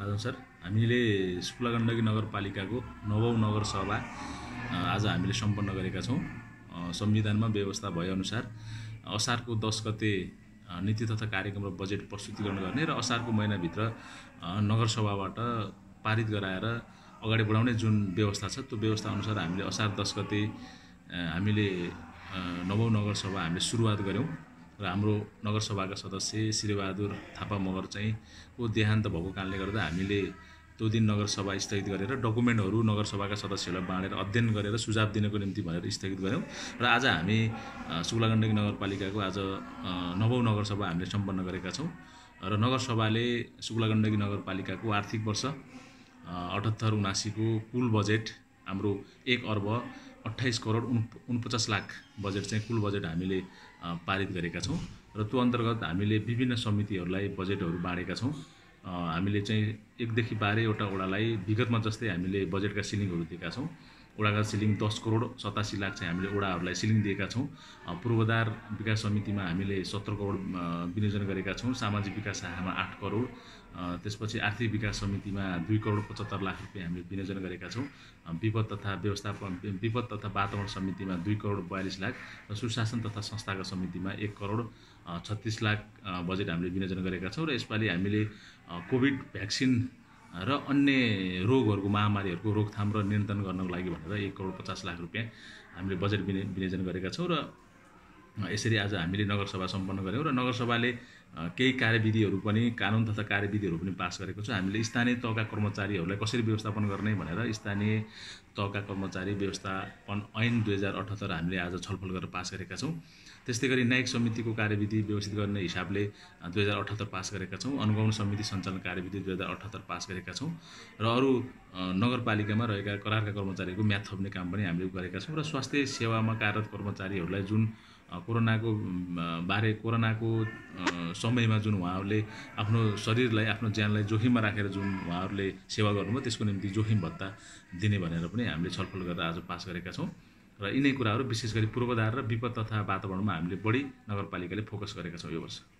Madhav sir हामीले गण्डकी नगरपालिकाको नवौँ नगरसभा आज हामीले सम्पन्न गरेका छौँ संविधानमा व्यवस्था भएअनुसार असारको दस गते नीति तथा कार्यक्रम र बजेट प्रस्तुतिकरण गर्ने र असारको महिनाभित्र नगरसभाबाट पारित गराएर अगाडि बढाउने जुन व्यवस्था छ त्यो व्यवस्था अनुसार हामीले असार दस गते हामीले नवौँ नगरसभा हामीले सुरुवात गऱ्यौँ र हाम्रो नगरसभाका सदस्य श्रीबहादुर थापा मगर चाहिँ ऊ देहान्त भएको कारणले गर्दा हामीले त्यो दिन नगरसभा स्थगित गरेर डकुमेन्टहरू नगरसभाका सदस्यहरूलाई बाँडेर अध्ययन गरेर सुझाव दिनको निम्ति भनेर स्थगित गऱ्यौँ र आज हामी गण्डकी नगरपालिकाको आज नवौँ नगरसभा हामीले सम्पन्न गरेका छौँ र नगरसभाले गण्डकी नगरपालिकाको आर्थिक वर्ष अठहत्तर उनासीको कुल बजेट हाम्रो एक अर्ब अट्ठाइस करोड उन उनपचास लाख बजेट चाहिँ कुल बजेट हामीले पारित गरेका छौँ र त्यो अन्तर्गत हामीले विभिन्न समितिहरूलाई बजेटहरू बाँडेका छौँ हामीले चाहिँ एकदेखि बाह्रैवटा ओडालाई विगतमा जस्तै हामीले बजेटका सिलिङहरू दिएका छौँ ओडाका सिलिङ दस करोड सतासी लाख चाहिँ हामीले ओडाहरूलाई सिलिङ दिएका छौँ पूर्वाधार विकास समितिमा हामीले सत्र करोड विनियोजन गरेका छौँ सामाजिक विकास शाखामा आठ करोड त्यसपछि आर्थिक विकास समितिमा दुई करोड पचहत्तर लाख रुपियाँ हामीले विनियोजन गरेका छौँ विपद तथा व्यवस्थापन विपद तथा वातावरण समितिमा दुई करोड बयालिस लाख र सुशासन तथा संस्थाको समितिमा एक करोड छत्तिस लाख बजेट हामीले विनियोजन गरेका छौँ र यसपालि हामीले कोभिड भ्याक्सिन र अन्य रोगहरूको महामारीहरूको रोकथाम र नियन्त्रण गर्नको लागि भनेर एक करोड पचास लाख रुपियाँ हामीले बजेट विनियोजन गरेका छौँ र यसरी आज हामीले नगरसभा सम्पन्न गऱ्यौँ र नगरसभाले केही कार्यविधिहरू पनि कानुन तथा कार्यविधिहरू पनि पास गरेको छ हामीले स्थानीय तहका कर्मचारीहरूलाई कसरी व्यवस्थापन गर्ने भनेर स्थानीय तहका कर्मचारी व्यवस्थापन ऐन दुई हजार अठहत्तर हामीले आज छलफल गरेर पास गरेका छौँ त्यस्तै गरी न्यायिक समितिको कार्यविधि व्यवस्थित गर्ने हिसाबले दुई हजार अठहत्तर पास गरेका छौँ अनुगमन समिति सञ्चालन कार्यविधि दुई हजार अठहत्तर पास गरेका छौँ र अरू नगरपालिकामा रहेका करारका कर्मचारीको म्याथ थप्ने काम पनि हामीले गरेका छौँ र स्वास्थ्य सेवामा कार्यरत कर्मचारीहरूलाई जुन कोरोनाको बारे कोरोनाको समयमा जुन उहाँहरूले आफ्नो शरीरलाई आफ्नो ज्यानलाई जोखिममा राखेर जुन उहाँहरूले सेवा गर्नुभयो त्यसको निम्ति जोखिम भत्ता दिने भनेर पनि हामीले छलफल गरेर आज पास गरेका छौँ र यिनै कुराहरू विशेष गरी पूर्वाधार र विपद तथा वातावरणमा हामीले बढी नगरपालिकाले फोकस गरेका छौँ यो वर्ष